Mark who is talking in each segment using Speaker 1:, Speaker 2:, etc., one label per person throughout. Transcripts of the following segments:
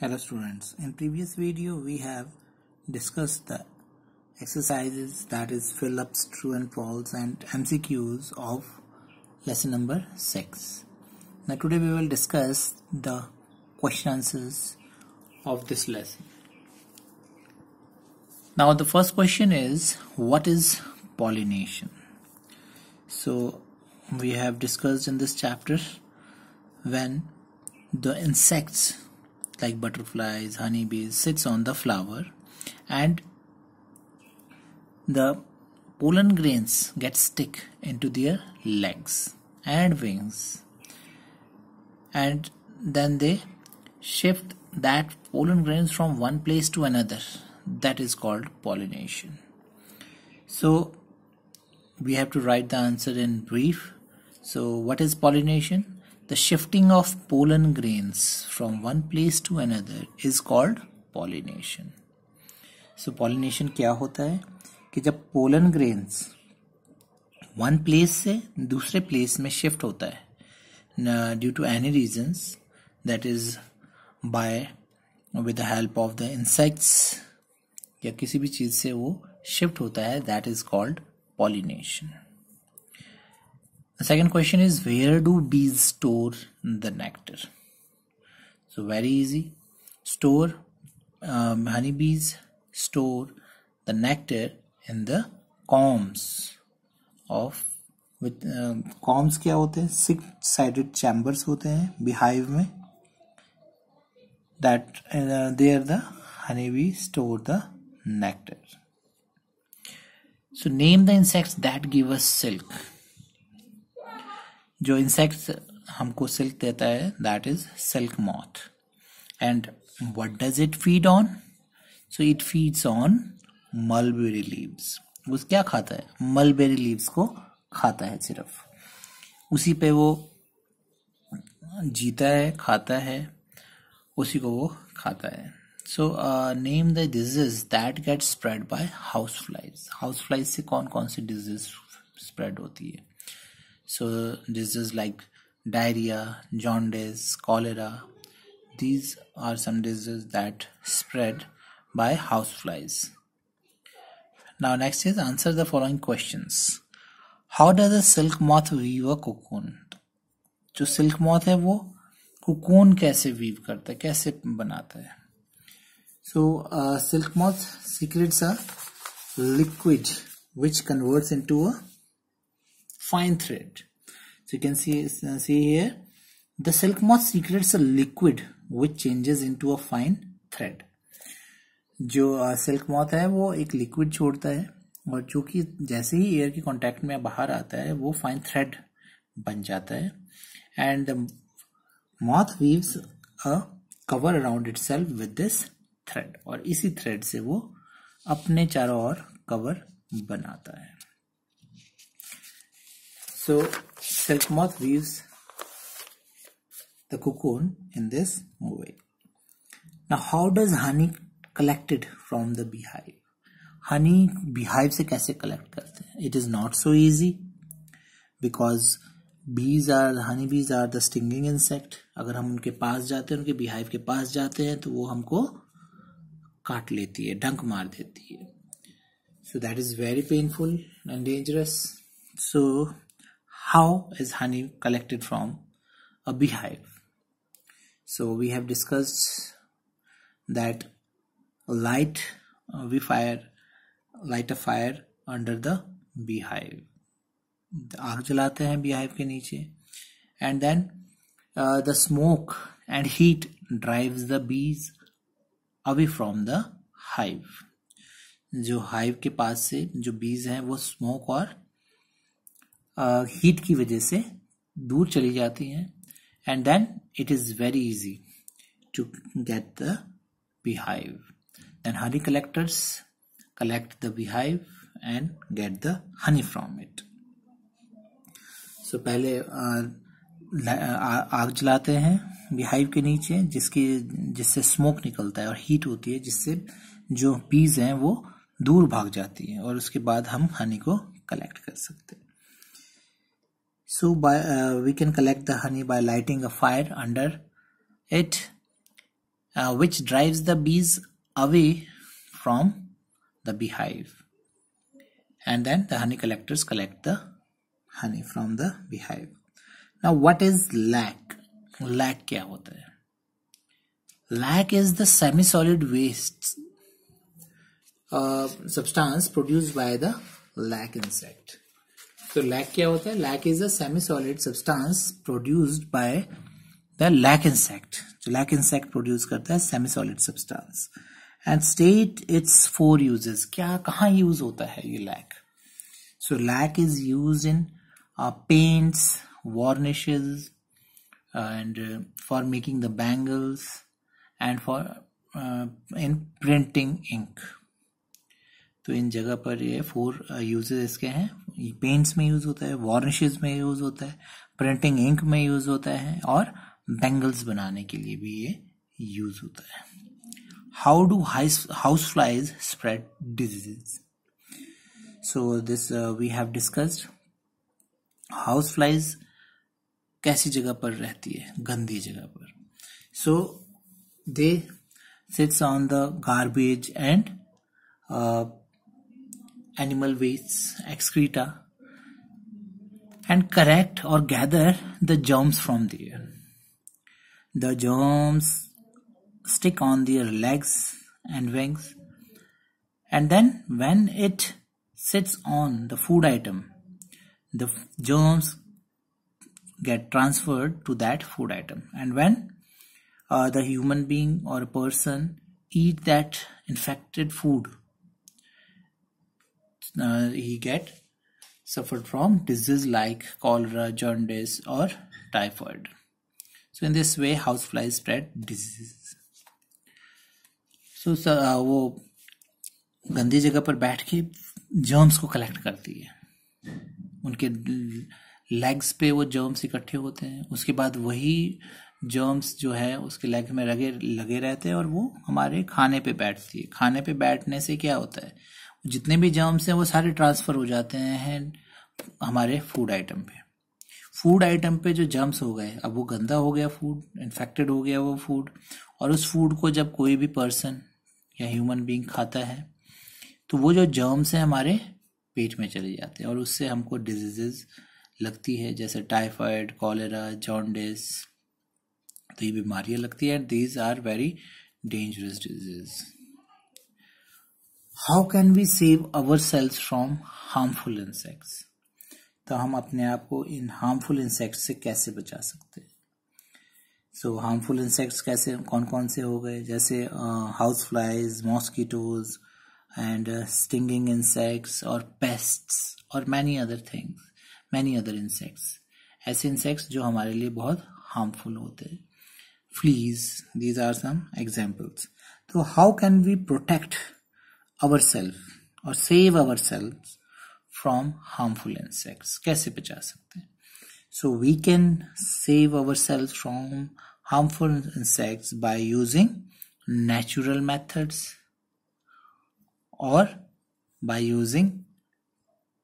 Speaker 1: Hello students, in previous video we have discussed the exercises that is fill ups true and false and MCQs of lesson number 6. Now today we will discuss the question answers of this lesson. Now the first question is what is pollination? So we have discussed in this chapter when the insects like butterflies, honeybees sits on the flower and the pollen grains get stick into their legs and wings and then they shift that pollen grains from one place to another that is called pollination so we have to write the answer in brief so what is pollination The shifting of pollen grains from one place to another is called pollination. So pollination kya hota hai ki jab pollen grains one place se dusre place mein shift hota hai है due to any reasons that is by with the help of the insects ya kisi bhi cheez se wo shift hota hai that is called pollination The second question is where do bees store the nectar? So very easy. Store um, honeybees store the nectar in the combs of with uh, combs kya hote six sided chambers hote hain beehive mein that uh, there the honeybee store the nectar so name the insects that give us silk जो insect हमको silk देता है that is silk moth and what does it feed on so it feeds on mulberry leaves वो क्या खाता है mulberry leaves को खाता है सिर्फ उसी पे वो जीता है खाता है उसी को वो खाता है so name the disease that get spread by house flies house flies से कौन कौन सी डिजीज स्प्रेड होती है so this is like diarrhea jaundice cholera these are some diseases that spread by houseflies now next is answer the following questions how does a silk moth weave a cocoon जो silk moth है वो liquid कैसे weave करता है कैसे बनाता है so silk moth secrets liquid which converts into a fine thread so you can see see here the silk moth secretes a liquid which changes into a fine thread जो silk moth है वो एक liquid छोड़ता है और जो कि जैसे ही एयर के कांटेक्ट में बाहर आता है वो फाइन थ्रेड बन जाता है and moth weaves a cover around itself with this thread और इसी थ्रेड से वो अपने चारों ओर कवर बनाता है So silk moth weaves the cocoon in this way. Now how does honey collected from the beehive? Honey beehive se kaise collect karte hain It is not so easy because bees are honey bees are the stinging insect agar hum unke paas jate hain unke beehive ke paas jate hain to wo humko काट लेती है डंक मार देती है so that is very painful and dangerous so how is honey collected from a beehive so we have discussed that light uh, we fire light a fire under the beehive आग जलाते हैं beehive के नीचे and then uh, the smoke and heat drives the bees away from the hive जो hive के पास से जो bees हैं वो स्मोक और हीट की वजह से दूर चली जाती हैं and then it is very easy to get the beehive then honey collectors collect the beehive and get the honey from it so पहले आग जलाते हैं बिहाइव के नीचे जिसकी जिससे स्मोक निकलता है और हीट होती है जिससे जो बीज हैं वो दूर भाग जाती हैं और उसके बाद हम हनी को कलेक्ट कर सकते हैं so by uh, we can collect the honey by lighting a fire under it uh, which drives the bees away from the beehive and then the honey collectors collect the honey from the beehive now what is lac lac kya hota hai lac is the semi solid waste uh, substance produced by the lac insect तो lac क्या होता है lac is a semi solid substance produced by the lac insect जो lac insect produce करता है semi solid substance and state its four uses क्या कहाँ use होता है ये lac so lac is use in paints varnishes and for making the bangles and for in printing ink तो इन जगह पर ये फोर यूजेस uh, इसके हैं पेंट्स में यूज होता है वार्निशेज में यूज होता है प्रिंटिंग इंक में यूज होता है और बैंगल्स बनाने के लिए भी ये यूज होता है how do house flies spread disease so this we have discussed house flies कैसी जगह पर रहती है गंदी जगह पर so they sits on the garbage and animal wastes, excreta, and collect or gather the germs from there. The germs stick on their legs and wings, and then when it sits on the food item, the germs get transferred to that food item. And when uh, the human being or person eat that infected food, uh, he get suffered from disease like cholera jaundice or typhoid so in this way house houseflies spread diseases so, so uh, wo गंदी जगह पर बैठ के germs को collect करती है उनके legs पे वो जर्म्स इकट्ठे होते हैं उसके बाद वही जर्म्स जो है उसके लेग में लगे लगे रहते हैं और वो हमारे खाने पे बैठती है खाने पे बैठने से क्या होता है जितने भी जर्म्स हैं वो सारे ट्रांसफ़र हो जाते हैं हमारे फूड आइटम पे फूड आइटम पे जो जर्म्स हो गए अब वो गंदा हो गया फूड इन्फेक्टेड हो गया वो फूड और उस फूड को जब कोई भी पर्सन या ह्यूमन बींग खाता है तो वो जो जर्म्स हैं हमारे पेट में चले जाते हैं और उससे हमको डिजीजेज लगती है जैसे टाइफाइड कॉलेरा जॉन्डिस तो ये बीमारियाँ लगती है these are very dangerous disease how can we save ourselves from harmful insects तो हम अपने आप को इन हार्मफुल इंसेक्ट से कैसे बचा सकते हैं सो हार्मफुल इंसेक्ट्स कैसे कौन कौन से हो गए जैसे house flies mosquitoes and stinging insects और पेस्ट्स और many other things many other insects ऐसे इंसेक्ट्स जो हमारे लिए बहुत हार्मफुल होते हैं fleas these are some examples तो how can we protect ourself और save ourself from harmful insects कैसे बचा सकते हैं so we can save ourself from harmful insects by using natural methods और by using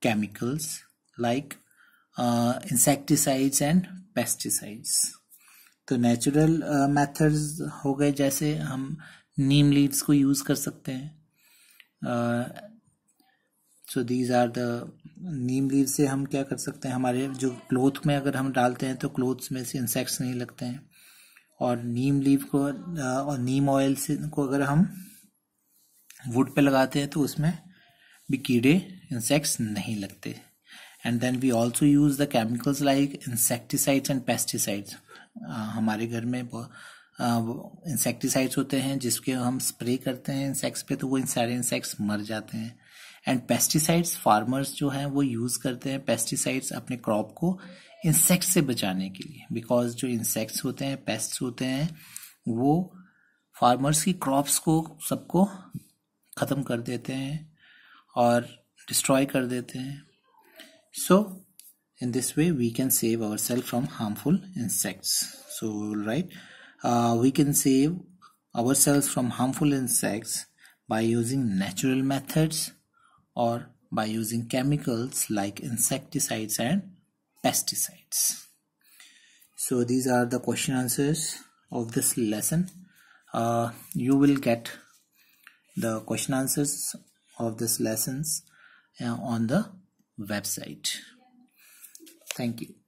Speaker 1: chemicals like insecticides and pesticides तो natural methods uh, हो गए जैसे हम नीम लीड्स को यूज कर सकते हैं so these are the neem leave से हम क्या कर सकते हैं हमारे जो क्लोथ में अगर हम डालते हैं तो क्लोथ्स में से इंसेक्ट्स नहीं लगते हैं और नीम लीव को और नीम ऑयल से को अगर हम वुड पे लगाते हैं तो उसमें भी कीड़े इंसेक्ट्स नहीं लगते and then we also use the chemicals like insecticides and pesticides हमारे घर में इंसेक्टिसाइड्स होते हैं जिसके हम स्प्रे करते हैं इंसेक्ट्स पे तो वो सारे इंसेक्ट्स मर जाते हैं एंड पेस्टिसाइड्स फार्मर्स जो हैं वो यूज़ करते हैं पेस्टिसाइड्स अपने क्रॉप को इंसेक्ट से बचाने के लिए बिकॉज जो इंसेक्ट्स होते हैं पेस्ट्स होते हैं वो फार्मर्स की क्रॉप्स को सबको ख़त्म कर देते हैं और डिस्ट्रॉय कर देते हैं so in this way we can save ourself from harmful insects so right uh, we can save ourselves from harmful insects by using natural methods or by using chemicals like insecticides and pesticides so these are the question answers of this lesson uh, you will get the question answers of this lessons uh, on the website thank you